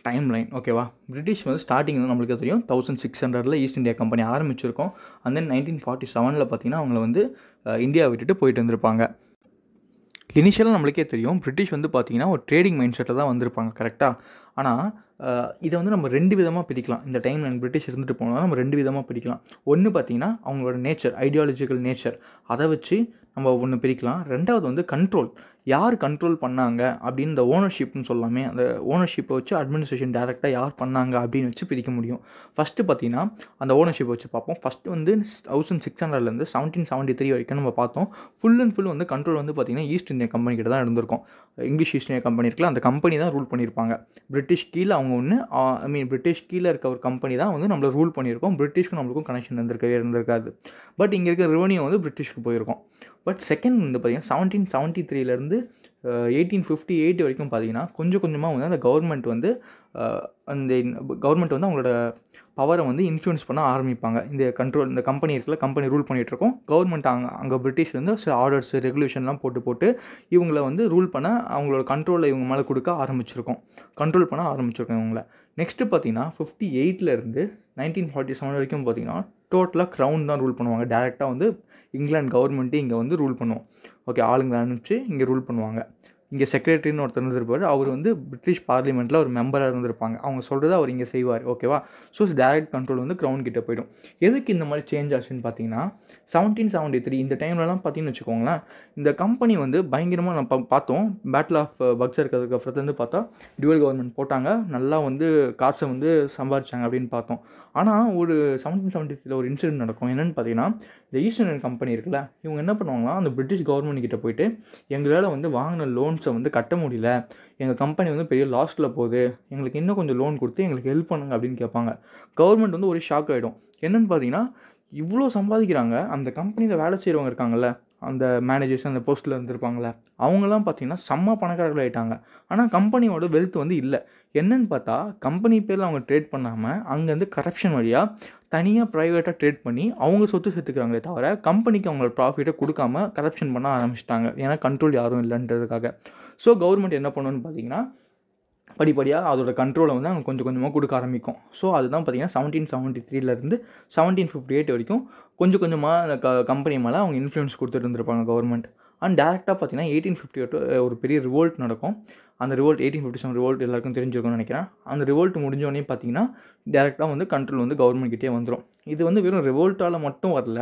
டைம் லைன் ஓகேவா பிரிட்டிஷ் வந்து ஸ்டார்டிங் வந்து நம்மளுக்கு தெரியும் தௌசண்ட் சிக்ஸ் ஹண்ட்ரடில் ஈஸ்ட் இந்தியா கம்பெனி ஆரம்பிச்சிருக்கோம் அந்த நைன்டீன் ஃபார்ட்டி செவனில் பார்த்திங்கன்னா அவங்கள வந்து இந்தியா விட்டுட்டு போயிட்டு வந்திருப்பாங்க இனிஷியலாக நம்மளுக்கே தெரியும் பிரிட்டிஷ் வந்து பார்த்திங்கன்னா ஒரு ட்ரேடிங் மைண்ட் செட்டில் தான் வந்திருப்பாங்க கரெக்டாக ஆனால் இதை வந்து நம்ம ரெண்டு விதமாக பிரிக்கலாம் இந்த டைம் அண்ட் பிரிட்டிஷ் இருந்துட்டு போனால் நம்ம ரெண்டு விதமாக பிரிக்கலாம் ஒன்று பார்த்திங்கன்னா அவங்களோட நேச்சர் ஐடியாலஜிக்கல் நேச்சர் அதை வச்சு நம்ம ஒன்று பிரிக்கலாம் ரெண்டாவது வந்து கண்ட்ரோல் யார் கண்ட்ரோல் பண்ணாங்க அப்படின்னு இந்த ஓனர்ஷிப்னு சொல்லாமே அந்த ஓனர்ஷிப்பை வச்சு அட்மினிஸ்ட்ரேஷன் டேரெக்டாக யார் பண்ணாங்க அப்படின்னு வச்சு பிரிக்க முடியும் ஃபஸ்ட்டு பார்த்தீங்கன்னா அந்த ஓனர்ஷிப்பை வச்சு பார்ப்போம் ஃபஸ்ட்டு வந்து தௌசண்ட் சிக்ஸ் ஹண்ட்ரட்லேருந்து செவன்டீன் செவன்ட்டி த்ரீ வரைக்கும் நம்ம பார்த்தோம் ஃபுல் அண்ட் ஃபுல் வந்து கண்ட்ரோல் வந்து பார்த்திங்கன்னா ஈஸ்ட் இந்தியா கம்பெனி கிட்ட தான் இருந்திருக்கும் இங்கிலீஷ் ஈஸ்ட் இந்தியா கம்பெனி இருக்குல்ல அந்த கம்பெனி தான் ரூல் பண்ணியிருப்பாங்க பிரிட்டிஷ் கீழே அவங்க ஒன்று ஐ மீன் பிரிட்டிஷ் கீழே இருக்க ஒரு கம்பெனி தான் வந்து நம்மளை ரூல் பண்ணியிருக்கோம் பிரிட்டிஷ்க்கும் நம்மளுக்கும் கனெக்ஷன் இருந்திருக்கவே இருந்திருக்காது பட் இங்கே இருக்க ரெவன்யூ வந்து பிரிட்டிஷ்க்கு போயிருக்கோம் பட் செகண்ட் வந்து பார்த்தீங்கன்னா செவன்டீன் செவன்ட்டி த்ரீலேருந்து எயிட்டீன் ஃபிஃப்டி எயிட் வரைக்கும் பார்த்தீங்கன்னா கொஞ்சம் கொஞ்சமாக வந்து அந்த கவர்மெண்ட் வந்து அந்த கவர்மெண்ட் வந்து அவங்களோட பவரை வந்து இன்ஃப்ளூயன்ஸ் பண்ண ஆரம்பிப்பாங்க இந்த கண்ட்ரோல் இந்த கம்பெனி இருக்குல்ல கம்பெனி ரூல் பண்ணிகிட்ருக்கோம் கவர்மெண்ட் அங்கே அங்கே பிரிட்டிஷ் வந்து சில ஆர்டர்ஸ் ரெகுலேஷன்லாம் போட்டு போட்டு இவங்கள வந்து ரூல் பண்ண அவங்களோட கண்ட்ரோலை இவங்க மேலே கொடுக்க ஆரம்பிச்சிருக்கோம் கண்ட்ரோல் பண்ண ஆரம்பிச்சிருக்கோம் இவங்கள நெக்ஸ்ட்டு பார்த்தீங்கன்னா ஃபிஃப்டி எயிட்லேருந்து நைன்டீன் ஃபார்ட்டி செவன் வரைக்கும் பார்த்தீங்கன்னா டோட்டலாக க்ரௌன் தான் ரூல் பண்ணுவாங்க டேரெக்டாக வந்து இங்கிலாந்து கவர்மெண்ட்டு இங்கே வந்து ரூல் பண்ணுவோம் ஓகே ஆளுங்களை அனுப்பிச்சு இங்கே ரூல் பண்ணுவாங்க இங்கே செக்ரட்டரின்னு ஒருத்தர் இருந்திருப்பார் அவர் வந்து பிரிட்டிஷ் பார்லிமெண்ட்டில் ஒரு மெம்பராக இருந்திருப்பாங்க அவங்க சொல்கிறத அவர் இங்கே செய்வார் ஓகேவா ஸோ டேரக்ட் கண்ட்ரோல் வந்து க்ரௌண்ட் கிட்டே போயிடும் எதுக்கு இந்த மாதிரி சேஞ்ச் ஆச்சுன்னு பார்த்தீங்கன்னா செவன்டீன் செவன்டி த்ரீ இந்த டைம்லலாம் பார்த்தீங்கன்னு வச்சுக்கோங்களேன் இந்த கம்பெனி வந்து பயங்கரமாக நம்ம பார்த்தோம் பேட்டில் ஆஃப் பக்சர்க்கிறதுக்கு uh, அப்புறத்துலேருந்து பார்த்தா டியூவல் கவர்மெண்ட் போட்டாங்க நல்லா வந்து காசை வந்து சம்பாரிச்சாங்க அப்படின்னு பார்த்தோம் ஆனால் ஒரு செவன்டீன் செவன்டி த்ரீல ஒரு இன்சிடென்ட் நடக்கும் என்னென்னு பார்த்தீங்கன்னா இந்த ஈஸ்டர்ன் கம்பெனி இருக்குல்ல இவங்க என்ன பண்ணுவாங்கன்னா அந்த பிரிட்டிஷ் கவர்மெண்ட் கிட்ட போயிட்டு எங்களால் வந்து வாங்கின லோன்ஸை வந்து கட்ட முடியல எங்கள் கம்பெனி வந்து பெரிய லாஸ்ட்டில் போகுது எங்களுக்கு இன்னும் கொஞ்சம் லோன் கொடுத்து எங்களுக்கு ஹெல்ப் பண்ணுங்க அப்படின்னு கேட்பாங்க கவர்மெண்ட் வந்து ஒரு ஷாக் ஆகிடும் என்னென்னு பார்த்தீங்கன்னா இவ்வளோ சம்பாதிக்கிறாங்க அந்த கம்பெனியில் வேலை செய்கிறவங்க இருக்காங்கல்ல அந்த மேனேஜர்ஸ் அந்த போஸ்ட்டில் இருந்திருப்பாங்களே அவங்களாம் பார்த்தீங்கன்னா செம்ம பணக்காரர்கள் ஆகிட்டாங்க ஆனால் கம்பெனியோட வெல்த் வந்து இல்லை என்னன்னு பார்த்தா கம்பெனி பேரில் அவங்க ட்ரேட் பண்ணாமல் அங்கேருந்து கரப்ஷன் வழியாக தனியாக ப்ரைவேட்டாக ட்ரேட் பண்ணி அவங்க சொத்து சேர்த்துக்கிறாங்களே தவிர கம்பெனிக்கு அவங்களோட ப்ராஃபிட்டை கொடுக்காம கரப்ஷன் பண்ண ஆரம்பிச்சிட்டாங்க ஏன்னா கண்ட்ரோல் யாரும் இல்லைன்றதுக்காக ஸோ கவர்மெண்ட் என்ன பண்ணணுன்னு பார்த்தீங்கன்னா படிப்படியாக அதோட கண்ட்ரோலை வந்து அவங்க கொஞ்சம் கொஞ்சமாக கொடுக்க ஆரம்பிக்கும் ஸோ அதுதான் பார்த்தீங்கன்னா செவன்டீன் செவன்ட்டி த்ரீலேருந்து செவன்டீன் ஃபிஃப்டி எயிட் வரைக்கும் கொஞ்சம் கொஞ்சமாக அந்த க கம்பெனி மேலே அவங்க இன்ஃப்ளூயன்ஸ் கொடுத்துட்டு இருந்திருப்பாங்க கவர்மெண்ட் அண்ட் டேரெக்டாக பார்த்தீங்கன்னா எயிட்டீன் ஃபிஃப்டி ஒரு பெரிய ரிவோல்ட் நடக்கும் அந்த revolt eighteen fifty seven revolt எல்லாருக்கும் தெரிஞ்சிருக்கும்னு நினைக்கிறேன் அந்த ரிவோல்ட் முடிஞ்சோடனே பார்த்தீங்கன்னா டேரெக்டாக வந்து கண்ட்ரோல் வந்து கவர்மெண்ட்கிட்டே வந்துடும் இது வந்து வெறும் ரிவோல்ட்டால் மட்டும் வரல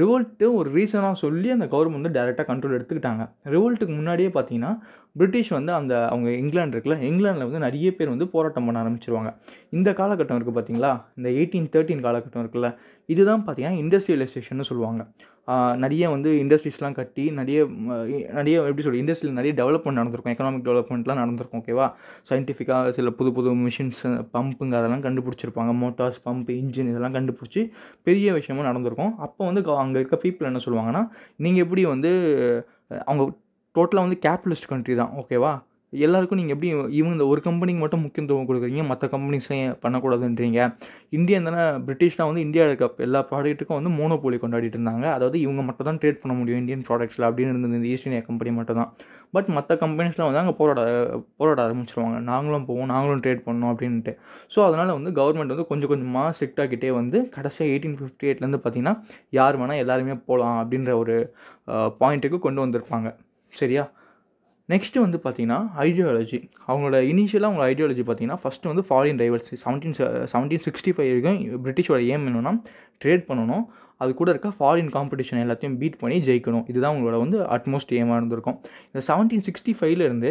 ரிவோல்ட்டு ஒரு ரீசனாக சொல்லி அந்த கவர்மெண்ட் வந்து டேரெக்டாக கண்ட்ரோல் எடுத்துக்கிட்டாங்க ரிவோல்ட்டுக்கு முன்னாடியே பார்த்தீங்கன்னா பிரிட்டிஷ் வந்து அந்த அவங்க இங்கிலாந்து இருக்குல்ல இங்கிலாண்டில் வந்து நிறைய பேர் வந்து போராட்டம் பண்ண ஆரம்பிச்சிருவாங்க இந்த காலகட்டம் இருக்குது பார்த்தீங்களா இந்த எயிட்டீன் தேர்ட்டின் காலகட்டம் இருக்குல்ல இதுதான் பார்த்தீங்கன்னா இண்டஸ்ட்ரியலைசேஷன் சொல்லுவாங்க நிறைய வந்து இண்டஸ்ட்ரீஸ்லாம் கட்டி நிறைய நிறைய எப்படி சொல்லி இண்டஸ்ட்ரியில் நிறைய டெவலப்மெண்ட் நடந்திருக்கும் எக்கனாமிக் டெவலப்மெண்ட்லாம் நடந்திருக்கும் ஓகேவா சயின்டிஃபிக்காக சில புது புது மிஷின்ஸ் பம்புங்க அதெல்லாம் கண்டுபிடிச்சிருப்பாங்க மோட்டார்ஸ் பம்ப் இன்ஜின் இதெல்லாம் கண்டுபிடிச்சி பெரிய விஷயமும் நடந்திருக்கும் அப்போ வந்து அங்கே இருக்க பீப்புள் என்ன சொல்லுவாங்கன்னா நீங்கள் எப்படி வந்து அவங்க டோட்டலாக வந்து கேபிட்டலிஸ்ட் கண்ட்ரி தான் ஓகேவா எல்லாருக்கும் நீங்கள் எப்படி ஈவன் இந்த ஒரு கம்பெனிக்கு மட்டும் முக்கியத்துவம் கொடுக்குறீங்க மற்ற கம்பெனிஸ்லையும் பண்ணக்கூடாதுன்றீங்க இந்தியன் தானே பிரிட்டிஷ் தான் வந்து இந்தியா இருக்க எல்லா ப்ராடக்ட்டுக்கும் வந்து மோனோபோலி கொண்டாடிட்டு இருந்தாங்க அதாவது இவங்க மட்டும் தான் ட்ரேட் பண்ண முடியும் இந்தியன் ப்ராடக்ட்ஸில் அப்படின்னு இருந்தது இந்த ஈஸ்ட் இந்தியா கம்பெனி மட்டும் தான் பட் மற்ற கம்பெனிஸ்லாம் வந்து அங்கே போராட போராட ஆரம்பிச்சிருவாங்க நாங்களும் போவோம் நாங்களும் ட்ரேட் பண்ணோம் அப்படின்ட்டு ஸோ அதனால் வந்து கவர்மெண்ட் வந்து கொஞ்சம் கொஞ்சமாக ஸ்ட்ரிக்டாகிட்டே வந்து கடைசியாக எயிட்டீன் ஃபிஃப்டி எயிட்லேருந்து பார்த்திங்கன்னா யார் வேணால் எல்லாருமே போகலாம் அப்படின்ற ஒரு பாயிண்ட்டுக்கு கொண்டு வந்திருப்பாங்க சரியா நெக்ஸ்ட்டு வந்து பார்த்தீங்கன்னா ஐடியாலஜி அவங்களோட இனிஷியலாக அவங்களோட ஐடியாலஜி பார்த்தீங்கன்னா ஃபஸ்ட்டு வந்து foreign rivals seventeen seventeen sixty five வரைக்கும் பிரிட்டிஷோட ஏம் என்னென்னா ட்ரேட் பண்ணணும் அது கூட இருக்க ஃபாரின் காம்படிஷன் எல்லாத்தையும் பீட் பண்ணி ஜெயிக்கணும் இதுதான் உங்களோட வந்து அட்மோஸ்ட் ஏமாக இருந்திருக்கும் இந்த செவன்டீன் சிக்ஸ்டி ஃபைவ்லேருந்து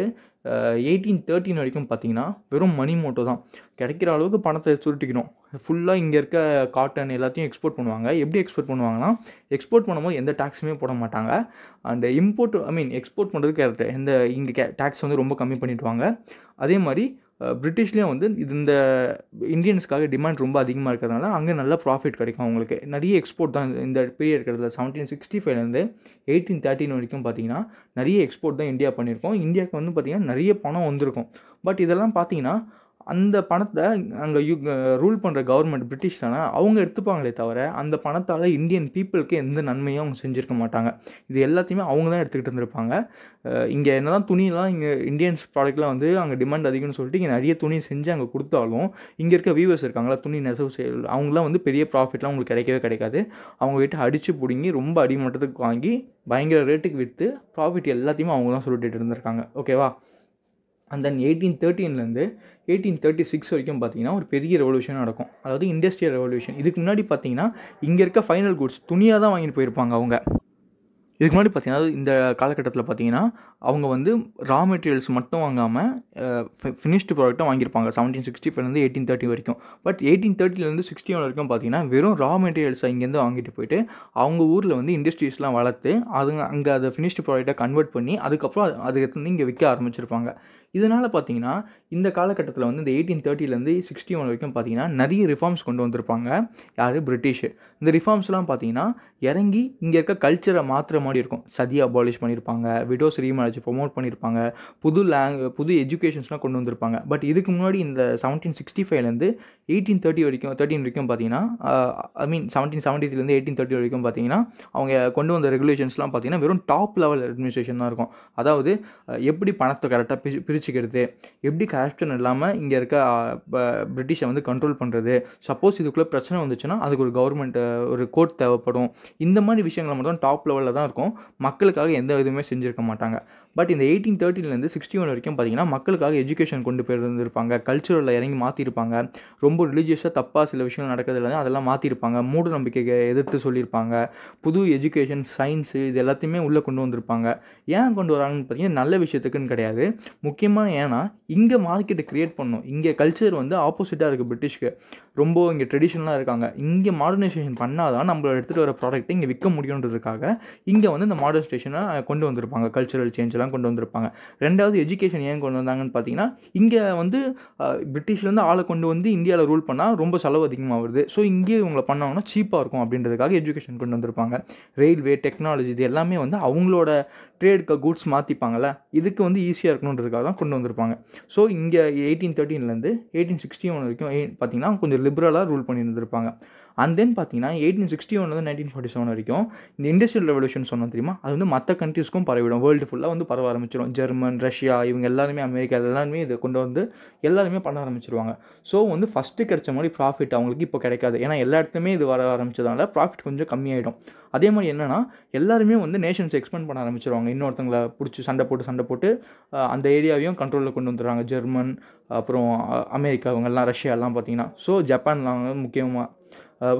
எயிட்டீன் தேர்ட்டின் வரைக்கும் பார்த்தீங்கன்னா வெறும் மணி மோட்டோ தான் கிடைக்கிற அளவுக்கு பணத்தை சுருட்டிக்கணும் ஃபுல்லாக இங்கே இருக்க காட்டன் எல்லாத்தையும் எக்ஸ்போர்ட் பண்ணுவாங்க எப்படி எக்ஸ்போர்ட் பண்ணுவாங்கன்னா எக்ஸ்போர்ட் பண்ணும்போது எந்த டேக்ஸுமே போட மாட்டாங்க and import I mean export பண்ணுறது கேரக்டர் எந்த இங்கே டேக்ஸ் வந்து ரொம்ப கம்மி பண்ணிவிடுவாங்க அதே மாதிரி பிரிட்டிஷ்லேயும் வந்து இது இந்த இந்தியன்ஸ்க்காக டிமாண்ட் ரொம்ப அதிகமாக இருக்கிறதுனால அங்கே நல்ல ப்ராஃபிட் கிடைக்கும் அவங்களுக்கு நிறைய எக்ஸ்போர்ட் தான் இந்த பீரியட் இருக்கிறதுல செவன்டீன் சிக்ஸ்டி ஃபைவ்லேருந்து எயிட்டீன் தேர்ட்டின் வரைக்கும் பார்த்தீங்கன்னா நிறைய எக்ஸ்போர்ட் தான் இந்தியா பண்ணியிருக்கோம் இந்தியாவுக்கு வந்து பார்த்திங்கன்னா நிறைய பணம் வந்திருக்கும் பட் இதெல்லாம் பார்த்தீங்கன்னா அந்த பணத்தை அங்கே யூ ரூல் பண்ணுற கவர்மெண்ட் பிரிட்டிஷ் தானே அவங்க எடுத்துப்பாங்களே தவிர அந்த பணத்தால் இந்தியன் பீப்புளுக்கு எந்த நன்மையும் அவங்க செஞ்சுருக்க மாட்டாங்க இது எல்லாத்தையுமே அவங்க தான் எடுத்துக்கிட்டு இருந்திருப்பாங்க இங்கே என்ன தான் துணியெலாம் இங்கே இந்தியன்ஸ் ப்ராடக்ட்லாம் வந்து அங்கே டிமாண்ட் அதிகம்னு சொல்லிட்டு இங்கே நிறைய துணி செஞ்சு அங்கே கொடுத்தாலும் இங்கே இருக்க வியூவர்ஸ் இருக்காங்களா துணி நெசவு செயல் அவங்களாம் வந்து பெரிய ப்ராஃபிட்லாம் அவங்களுக்கு கிடைக்கவே கிடைக்காது அவங்க கிட்ட அடித்து பிடுங்கி ரொம்ப அடிமட்டத்துக்கு வாங்கி பயங்கர ரேட்டுக்கு விற்று ப்ராஃபிட் எல்லாத்தையுமே அவங்க தான் சொல்லிட்டு இருந்திருக்காங்க ஓகேவா அண்ட் தென் எயிட்டீன் தேர்ட்டீன்லேருந்து எயிட்டீன் தேர்ட்டி சிக்ஸ் வரைக்கும் பார்த்தீங்கன்னா ஒரு பெரிய ரெவல்யூஷன் நடக்கும் அதாவது இண்டஸ்ட்ரியல் ரெவல்யூஷன் இதுக்கு முன்னாடி பார்த்தீங்கன்னா இங்கே இருக்க ஃபைனல் குட்ஸ் துணியாக தான் வாங்கிட்டு போயிருப்பாங்க அவங்க இதுக்கு முன்னாடி பார்த்தீங்கன்னா இந்த காலகட்டத்தில் பார்த்தீங்கன்னா அவங்க வந்து ரா மெட்டீரியல்ஸ் மட்டும் வாங்காமல் ஃபினிஷ்டு ப்ராடக்ட்டும் வாங்கியிருப்பாங்க செவன்டீன் சிக்ஸ்டி ஃபைவ்லேருந்து எயிட்டீன் தேர்ட்டி வரைக்கும் பட் எயிட்டீன் தேர்ட்டிலேருந்து சிக்ஸ்டி ஒன் வரைக்கும் பார்த்தீங்கன்னா வெறும் ரா மெட்டீரியல்ஸை இங்கேருந்து வாங்கிட்டு போயிட்டு அவங்க ஊரில் வந்து இண்டஸ்ட்ரீஸ்லாம் வளர்த்து அதுங்க அங்கே அதை ஃபினிஷ்டு ப்ராடக்ட்டை கன்வெர்ட் பண்ணி அதுக்கப்புறம் அது வந்து இங்கே விற்க ஆரம்பிச்சிருப்பாங்க இதனால் பார்த்தீங்கன்னா இந்த காலகட்டத்தில் வந்து இந்த எயிட்டீன் தேர்ட்டிலேருந்து சிக்ஸ்டி ஒன் வரைக்கும் பார்த்தீங்கன்னா நிறைய ரிஃபார்ம்ஸ் கொண்டு வந்திருப்பாங்க யார் பிரிட்டிஷு இந்த ரிஃபார்ம்ஸ்லாம் பார்த்தீங்கன்னா இறங்கி இங்கே இருக்க கல்ச்சரை மாற்றுற மாதிரி இருக்கும் சதி அபாலிஷ் பண்ணியிருப்பாங்க விடோஸ் ரீமேரேஜ் ப்ரொமோட் பண்ணியிருப்பாங்க புது லேங் புது எஜுகேஷன்ஸ்லாம் கொண்டு வந்திருப்பாங்க பட் இதுக்கு முன்னாடி இந்த செவன்டீன் சிக்ஸ்டி ஃபைவ்லேருந்து எயிட்டீன் தேர்ட்டி வரைக்கும் தேர்ட்டின் வரைக்கும் பார்த்தீங்கன்னா ஐ மீன் செவன்டீன் செவன்டீத்லேருந்து எயிட்டீன் தேர்ட்டி வரைக்கும் பார்த்தீங்கன்னா அவங்க கொண்டு வந்த ரெகுலேஷன்ஸ்லாம் பார்த்தீங்கன்னா வெறும் டாப் லெவல் அட்மினிஸ்ட்ரேஷன் தான் இருக்கும் அதாவது எப்படி பணத்தை கரெக்டாக பிரி பிரிச்சுக்கிறது எப்படி கரப்ஷன் இல்லாமல் இங்கே இருக்க பிரிட்டிஷை வந்து கண்ட்ரோல் பண்ணுறது சப்போஸ் இதுக்குள்ளே பிரச்சனை வந்துச்சுன்னா அதுக்கு ஒரு கவர்மெண்ட் ஒரு கோர்ட் தேவைப்படும் இந்த மாதிரி விஷயங்கள் மட்டும் டாப் லெவலில் தான் இருக்கும் மக்களுக்காக எந்த இதுவுமே செஞ்சுருக்க மாட்டாங்க பட் இந்த எயிட்டீன் தேர்ட்டிலேருந்து சிக்ஸ்டி ஒன் வரைக்கும் பார்த்திங்கன்னா மக்களுக்காக எஜுகேஷன் கொண்டு போயிருந்திருப்பாங்க கல்ச்சுரலில் இறங்கி மாற்றிருப்பாங்க ரொம்ப ரிலீஜியஸாக தப்பாக சில விஷயங்கள் நடக்கிறது அதெல்லாம் மாற்றிருப்பாங்க மூட நம்பிக்கையை எதிர்த்து சொல்லியிருப்பாங்க புது எஜுகேஷன் சயின்ஸு இது எல்லாத்தையுமே உள்ளே கொண்டு வந்திருப்பாங்க ஏன் கொண்டு வராங்கன்னு பார்த்தீங்கன்னா நல்ல விஷயத்துக்குன்னு கிடையாது முக்கியமாக ஏன்னா இங்கே மார்க்கெட்டை க்ரியேட் பண்ணும் இங்கே கல்ச்சர் வந்து ஆப்போசிட்டாக இருக்குது பிரிட்டிஷ்க்கு ரொம்ப இங்கே ட்ரெடிஷ்னலாக இருக்காங்க இங்கே மாடர்னைசேஷன் பண்ணால் தான் நம்மளை எடுத்துகிட்டு வர ப்ராடக்ட்டை இங்கே விற்க முடியுன்றதுக்காக இங்கே வந்து இந்த மாடர்னைசேஷனை கொண்டு வந்திருப்பாங்க கல்ச்சுரல் சேஞ்செல்லாம் கொண்டு வந்திருப்பாங்க ரெண்டாவது எஜுகேஷன் ஏன் கொண்டு வந்தாங்கன்னு பார்த்தீங்கன்னா இங்கே வந்து பிரிட்டிஷ்லேருந்து ஆளை கொண்டு வந்து இந்தியாவில் ரூல் பண்ணால் ரொம்ப செலவு அதிகமாக வருது ஸோ இங்கேயே இவங்களை பண்ணாங்கன்னா சீப்பாக இருக்கும் அப்படின்றதுக்காக எஜுகேஷன் கொண்டு வந்திருப்பாங்க ரயில்வே டெக்னாலஜி இது எல்லாமே வந்து அவங்களோட ட்ரேடுக்கு கூட்ஸ் மாற்றிப்பாங்கள்ல இதுக்கு வந்து ஈஸியாக இருக்கணுன்றதுக்காக தான் கொண்டு வந்திருப்பாங்க ஸோ இங்கே எயிட்டீன் தேர்ட்டீன்லேருந்து எயிட்டீன் சிக்ஸ்டி ஒன் வரைக்கும் பார்த்தீங்கன்னா கொஞ்சம் லிபரலாக ரூல் பண்ணியிருந்திருப்பாங்க அண்ட் தென் பார்த்தீங்கன்னா எயிட்டீன் சிக்ஸ்டி ஒன்லேருந்து நைன்டீன் ஃபார்ட்டி செவன் வரைக்கும் இந்த இண்டஸ்ட்ரியல் ரெவல்யூஷன் சொன்னோம் தெரியுமா அது வந்து மற்ற கண்ட்ரிஸ்க்கும் பரவிடும் வேர்ல்டு ஃபுல்லாக வந்து பரவ ஆரம்பிச்சிடும் ஜெர்மன் ரஷ்யா இவங்க எல்லாருமே அமெரிக்கா எல்லாருமே இதை கொண்டு வந்து எல்லாருமே பண்ண ஆரம்பிச்சிருவாங்க ஸோ வந்து ஃபஸ்ட்டு கிடைச்ச மாதிரி ப்ராஃபிட் அவங்களுக்கு இப்போ கிடைக்காது ஏன்னா எல்லா இடத்துமே இது வர ஆரம்பிச்சதுனால ப்ராஃபிட் கொஞ்சம் கம்மியாயிடும் அதே மாதிரி என்னென்னா எல்லாருமே வந்து நேஷன்ஸ் எக்ஸ்பெண்ட் பண்ண ஆரம்பிச்சிருவாங்க இன்னொருத்தங்களை பிடிச்சி சண்டை போட்டு சண்டை போட்டு அந்த ஏரியாவையும் கண்ட்ரோலில் கொண்டு வந்துடுறாங்க ஜெர்மன் அப்புறம் அமெரிக்கா இவங்கெல்லாம் ரஷ்யாலாம் பார்த்தீங்கன்னா ஸோ ஜப்பான்லாம் முக்கியமாக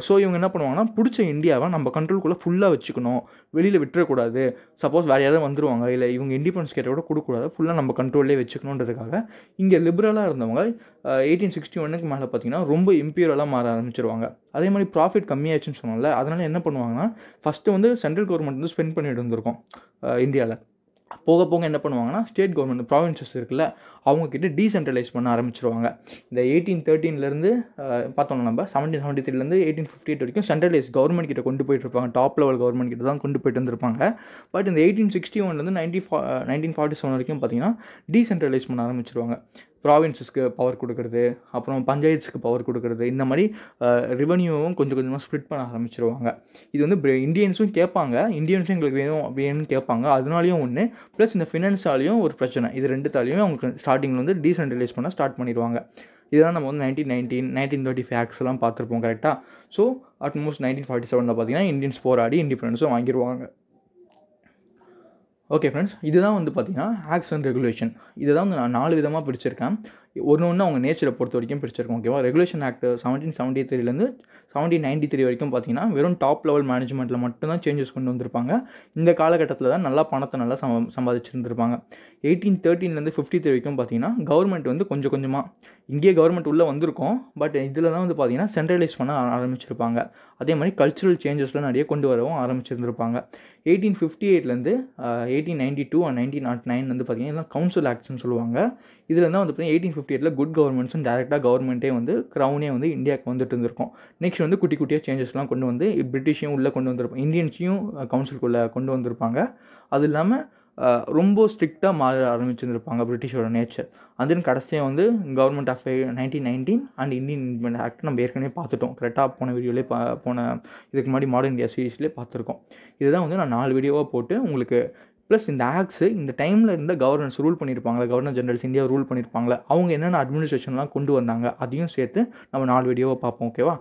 ஸோ இவங்க என்ன பண்ணுவாங்கன்னா பிடிச்ச இந்தியாவை நம்ம கண்ட்ரோல்குள்ளே ஃபுல்லாக வச்சுக்கணும் வெளியில் விட்டுறக்கூடாது சப்போஸ் வேறு யாராவது வந்துடுவாங்க இல்லை இவங்க இண்டிபெண்டன்ஸ் கேட்ட கூட கொடுக்கூடாது ஃபுல்லாக நம்ம கண்ட்ரோல்லே வச்சுக்கணுன்றதுக்காக இங்கே லிபரலாக இருந்தவங்க எயிட்டீன் சிக்ஸ்டி ஒன்னுக்கு மேலே பார்த்தீங்கன்னா ரொம்ப இம்பியூரலாக மாற ஆரம்பிச்சிருவாங்க அதே மாதிரி ப்ராஃபிட் கம்மியாச்சுன்னு சொன்னால அதனால் என்ன பண்ணுவாங்கன்னா ஃபஸ்ட்டு வந்து சென்ட்ரல் கவர்மெண்ட் வந்து ஸ்பெண்ட் பண்ணிட்டு இருந்திருக்கோம் இந்தியாவில் போக போக என்ன பண்ணுவாங்கன்னா ஸ்டேட் கவர்மெண்ட் ப்ராவின்சஸ் இருக்குல்ல அவங்கக்கிட்ட டீசென்ட்ரலைஸ் பண்ண ஆரம்பிச்சிருவாங்க இந்த எயிட்டீன் தேர்ட்டீன்லேருந்து பார்த்தோம்னா நம்ம செவன்டீன் செவன்ட்டி த்ரீலேருந்து எயிட்டீன் ஃபிஃப்டி எயிட் வரைக்கும் சென்ட்ரலைஸ் கவர்மெண்ட் கிட்ட கொண்டு போயிட்டு இருப்பாங்க டாப் லெவல் கவர்மெண்ட் கிட்ட தான் கொண்டு போயிட்டு வந்திருப்பாங்க பட் இந்த எயிட்டீன் சிக்ஸ்டி ஒன்லேருந்து நைன்டி ஃபா நைன்டீன் ஃபார்ட்டி செவன் வரைக்கும் பார்த்தீங்கன்னா டீசென்ட்ரலைஸ் பண்ண ஆரம்பிச்சிருவாங்க ப்ராவின்ஸஸ்க்கு பவர் கொடுக்குறது அப்புறம் பஞ்சாயத்துக்கு பவர் கொடுக்குறது இந்த மாதிரி ரெவன்யூவும் கொஞ்சம் கொஞ்சமாக ஸ்ப்ளிட் பண்ண ஆரம்பிச்சிருவாங்க இது வந்து இந்தியன்ஸும் கேட்பாங்க இந்தியன்ஸும் எங்களுக்கு வேணும் வேணும்னு கேட்பாங்க அதனாலையும் ஒன்று ப்ளஸ் இந்த ஃபினான்ஸாலையும் ஒரு பிரச்சனை இது ரெண்டுத்தாலையும் அவங்களுக்கு ஸ்டார்டிங்கில் வந்து டீசென்ட்ரலைஸ் பண்ண ஸ்டார்ட் பண்ணிடுவாங்க இதெல்லாம் நம்ம வந்து nineteen nineteen nineteen thirty facts எல்லாம் பார்த்துருப்போம் கரெக்டாக ஸோ அட்மோஸ்ட் நைன்டீன் ஃபார்ட்டி செவனில் பார்த்தீங்கன்னா இந்தியன்ஸ் போராடி இண்டிபெண்டன்ஸும் வாங்கிடுவாங்க ஓகே ஃப்ரெண்ட்ஸ் இதுதான் வந்து பார்த்திங்கன்னா ஆக்ஸ் அண்ட் ரெகுலேஷன் இதை தான் வந்து நான் நாலு விதமாக பிடிச்சிருக்கேன் ஒன்று ஒன்று அவங்க நேச்சரை பொறுத்த வரைக்கும் பிடிச்சிருக்கும் ஓகேவா ரெகுலேஷன் ஆக்ட் செவன்டீன் செவன்டி த்ரீலேருந்து செவன்டீன் நைன்டி த்ரீ வரைக்கும் பார்த்தீங்கன்னா வெறும் டாப் லெவல் மேனேஜ்மெண்ட்டில் மட்டும்தான் சேஞ்சஸ் கொண்டு வந்திருப்பாங்க இந்த காலகட்டத்தில் தான் நல்லா பணத்தை நல்லா சம் சம்பாதிச்சிருந்துருப்பாங்க எயிட்டீன் தேர்ட்டின்லேருந்து ஃபிஃப்டி த்ரீ வரைக்கும் பார்த்தீங்கன்னா கவர்மெண்ட் வந்து கொஞ்சம் கொஞ்சமாக இங்கேயே கவர்மெண்ட் உள்ளே வந்திருக்கோம் பட் இதில் தான் வந்து பார்த்தீங்கன்னா சென்ட்ரலைஸ் பண்ண ஆரம்பிச்சிருப்பாங்க அதே மாதிரி கல்ச்சுரல் சேஞ்சஸ்லாம் நிறைய கொண்டு வரவும் ஆரம்பிச்சிருந்துருப்பாங்க எயிட்டீன் ஃபிஃப்டி எயிட்லேருந்து eighteen ninety two and nineteen naught nine வந்து பார்த்திங்கன்னா இதெல்லாம் கவுன்சில் ஆக்ட்ஸ்னு சொல்லுவாங்க இதில் தான் வந்து பார்த்திங்கன்னா எயிட்டீன் ஃபிஃப்டி குட் கவர்மெண்ட்ஸும் டேரெக்டாக கவர்மெண்ட்டே வந்து க்ரௌனே வந்து இந்தியாவுக்கு வந்துட்டு இருந்திருக்கும் நெக்ஸ்ட் வந்து குட்டி குட்டியாக சேஞ்சஸ்லாம் கொண்டு வந்து பிரிட்டிஷையும் உள்ளே கொண்டு வந்திருப்பாங்க இந்தியன்ஸையும் கவுன்சிலுக்குள்ளே கொண்டு வந்திருப்பாங்க அது இல்லாமல் ரொம்ப ஸ்ட்ரிக்டாக மாற ஆரம்பிச்சிருந்துருப்பாங்க பிரிட்டிஷோட நேச்சர் அண்ட் கடைசியாக வந்து government of nineteen nineteen and Indian independent act நம்ம ஏற்கனவே பார்த்துட்டோம் கரெக்டாக போன வீடியோலே பா போன இதுக்கு முன்னாடி மாடர்ன் இந்தியா சீரீஸ்லேயே பார்த்துருக்கோம் இதுதான் வந்து நான் நாலு வீடியோவாக போட்டு உங்களுக்கு ப்ளஸ் இந்த ஆக்ட்ஸு இந்த டைமில் இருந்த கவர்னன்ஸ் ரூல் பண்ணியிருப்பாங்களே கவர்னர் ஜென்ரல்ஸ் இந்தியா ரூல் பண்ணியிருப்பாங்களே அவங்க என்னென்ன அட்மினிஸ்ட்ரேஷன்லாம் கொண்டு வந்தாங்க அதையும் சேர்த்து நம்ம நாலு வீடியோவை பார்ப்போம் ஓகேவா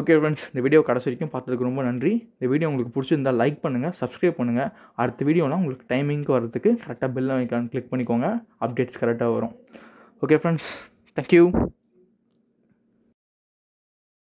ஓகே ஃப்ரெண்ட்ஸ் இந்த வீடியோ கடைசி வரைக்கும் பார்த்ததுக்கு ரொம்ப நன்றி இந்த வீடியோ உங்களுக்கு பிடிச்சிருந்தால் லைக் பண்ணுங்கள் சப்ஸ்கிரைப் பண்ணுங்கள் அடுத்த வீடியோலாம் உங்களுக்கு டைமிங்க்கு வரதுக்கு கரெக்டாக பெல் ஐக்கான் கிளிக் பண்ணிக்கோங்க அப்டேட்ஸ் கரெக்டாக வரும் ஓகே ஃப்ரெண்ட்ஸ் தேங்க்யூ